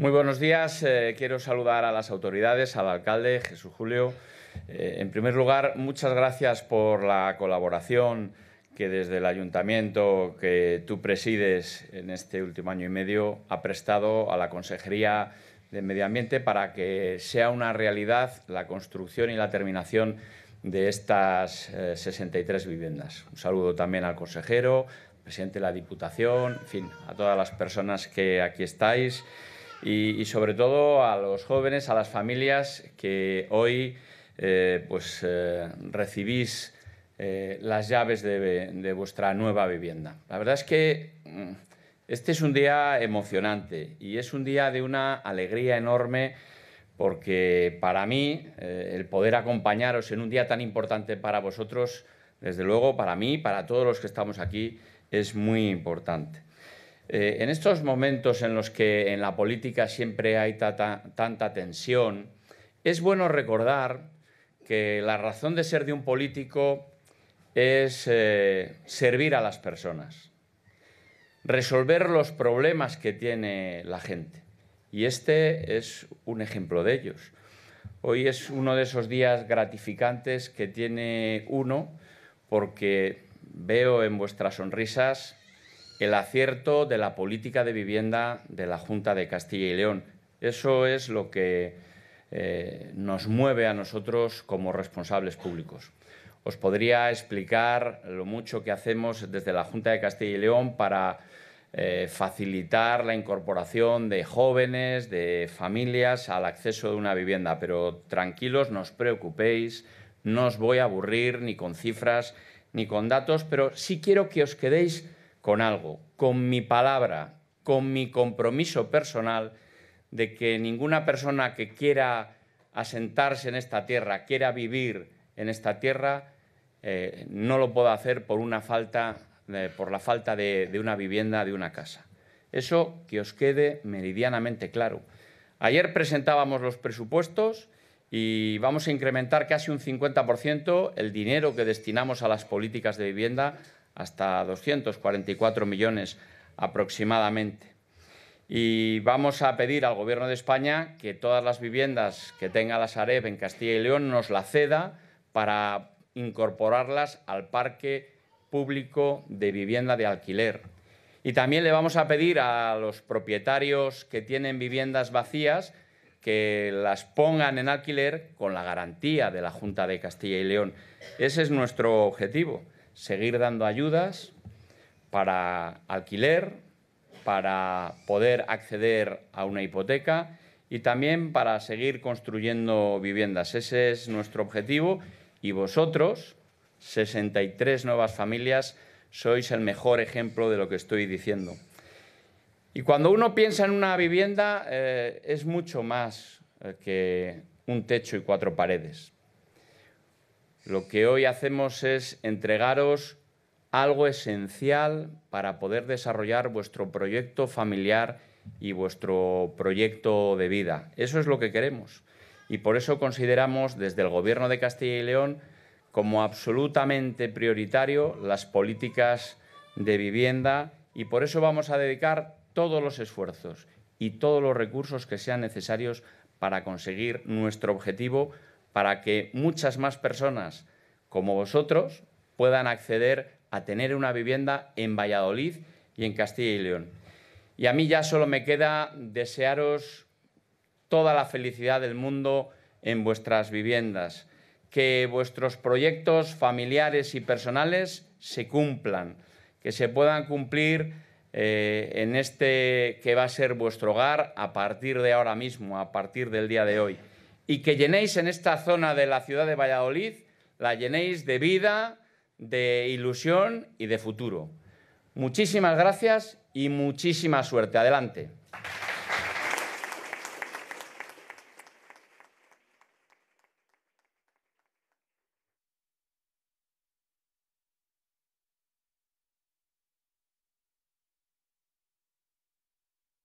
Muy buenos días. Eh, quiero saludar a las autoridades, al alcalde Jesús Julio. Eh, en primer lugar, muchas gracias por la colaboración que desde el ayuntamiento que tú presides en este último año y medio ha prestado a la Consejería de Medio Ambiente para que sea una realidad la construcción y la terminación de estas 63 eh, viviendas. Un saludo también al consejero, presidente de la Diputación, en fin, a todas las personas que aquí estáis y, sobre todo a los jóvenes, a las familias que hoy eh, pues, eh, recibís eh, las llaves de, de, vuestra nueva vivienda. La verdad es que mm, este es un día emocionante y es un día de una alegría enorme porque para mí el poder acompañaros en un día tan importante para vosotros, desde luego para mí, para todos los que estamos aquí, es muy importante. Eh, en estos momentos en los que en la política siempre hay tanta tensión, es bueno recordar que la razón de ser de un político es eh, servir a las personas, resolver los problemas que tiene la gente. Y este es un ejemplo de ellos. Hoy es uno de esos días gratificantes que tiene uno porque veo en vuestras sonrisas el acierto de la política de vivienda de la Junta de Castilla y León. Eso es lo que eh, nos mueve a nosotros como responsables públicos. Os podría explicar lo mucho que hacemos desde la Junta de Castilla y León para eh, facilitar la incorporación de jóvenes, de familias al acceso de una vivienda, pero tranquilos, no os preocupéis, no os voy a aburrir ni con cifras ni con datos, pero sí quiero que os quedéis con algo, con mi palabra, con mi compromiso personal de que ninguna persona que quiera asentarse en esta tierra, quiera vivir en esta tierra, eh, no lo pueda hacer por una falta, eh, por la falta de, de una vivienda, de una casa. Eso que os quede meridianamente claro. Ayer presentábamos los presupuestos y vamos a incrementar casi un 50% el dinero que destinamos a las políticas de vivienda hasta 244 millones aproximadamente. Y vamos a pedir al Gobierno de España que todas las viviendas que tenga la Sareb en Castilla y León nos la ceda para incorporarlas al parque público de vivienda de alquiler. Y también le vamos a pedir a los propietarios que tienen viviendas vacías que las pongan en alquiler con la garantía de la Junta de Castilla y León. Ese es nuestro objetivo seguir dando ayudas para alquiler, para poder acceder a una hipoteca y también para seguir construyendo viviendas. Ese es nuestro objetivo y vosotros, 63 nuevas familias, sois el mejor ejemplo de lo que estoy diciendo. Y cuando uno piensa en una vivienda, eh, es mucho más eh, que un techo y cuatro paredes. Lo que hoy hacemos es entregaros algo esencial para poder desarrollar vuestro proyecto familiar y vuestro proyecto de vida. Eso es lo que queremos. Y por eso consideramos desde el Gobierno de Castilla y León como absolutamente prioritario las políticas de vivienda y por eso vamos a dedicar todos los esfuerzos y todos los recursos que sean necesarios para conseguir nuestro objetivo para que muchas más personas como vosotros puedan acceder a tener una vivienda en Valladolid y en Castilla y León. Y a mí ya solo me queda desearos toda la felicidad del mundo en vuestras viviendas, que vuestros proyectos familiares y personales se cumplan, que se puedan cumplir eh, en este que va a ser vuestro hogar a partir de ahora mismo, a partir del día de hoy y que llenéis en esta zona de la ciudad de Valladolid, la llenéis de vida, de ilusión y de futuro. Muchísimas gracias y muchísima suerte. Adelante.